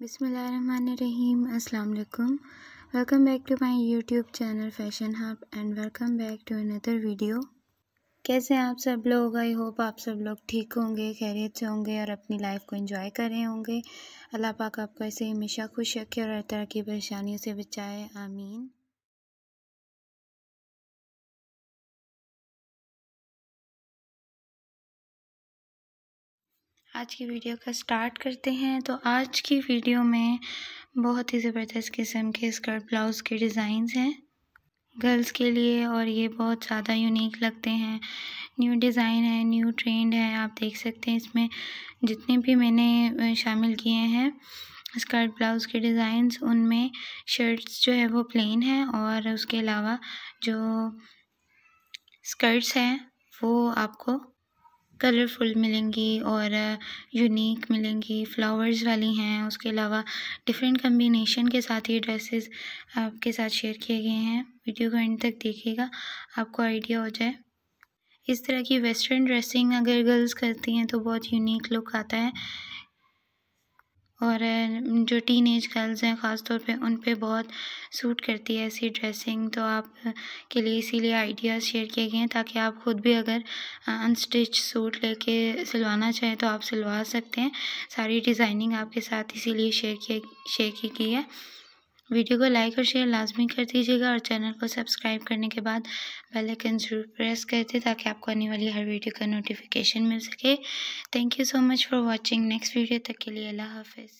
बिसमीम अल्लाम welcome back to my YouTube channel Fashion Hub and welcome back to another video कैसे आप सब लोग आई होप आप सब लोग ठीक होंगे खैरियत से होंगे और अपनी लाइफ को इंजॉय कर रहे होंगे अल्लाह पाक आपको ऐसे हमेशा खुश रखे और हर तरह की परेशानियों से बचाए आमीन आज की वीडियो का स्टार्ट करते हैं तो आज की वीडियो में बहुत ही ज़बरदस्त किस्म के स्कर्ट ब्लाउज़ के डिज़ाइंस हैं गर्ल्स के लिए और ये बहुत ज़्यादा यूनिक लगते हैं न्यू डिज़ाइन है न्यू ट्रेंड है आप देख सकते हैं इसमें जितने भी मैंने शामिल किए हैं स्कर्ट ब्लाउज़ के डिज़ाइंस उनमें शर्ट्स जो है वो प्लेन है और उसके अलावा जो स्कर्ट्स हैं वो आपको कलरफुल मिलेंगी और यूनिक मिलेंगी फ्लावर्स वाली हैं उसके अलावा डिफरेंट कम्बिनेशन के साथ ये ड्रेसेस आपके साथ शेयर किए गए हैं वीडियो को एंड तक देखिएगा आपको आइडिया हो जाए इस तरह की वेस्टर्न ड्रेसिंग अगर गर्ल्स करती हैं तो बहुत यूनिक लुक आता है और जो टीन एज गर्ल्स हैं ख़ास तौर पे उन पे बहुत सूट करती है ऐसी ड्रेसिंग तो आप के लिए इसीलिए आइडियाज़ शेयर किए गए हैं ताकि आप ख़ुद भी अगर अनस्टिच सूट लेके सिलवाना चाहें तो आप सिलवा सकते हैं सारी डिज़ाइनिंग आपके साथ इसीलिए शेयर किए शेयर की गई है वीडियो को लाइक और शेयर लाजमी कर दीजिएगा और चैनल को सब्सक्राइब करने के बाद बेल आइकन ज़रूर प्रेस कर दें ताकि आपको आने वाली हर वीडियो का नोटिफिकेशन मिल सके thank you so much for watching next video तक के लिए अल्लाह हाफिज़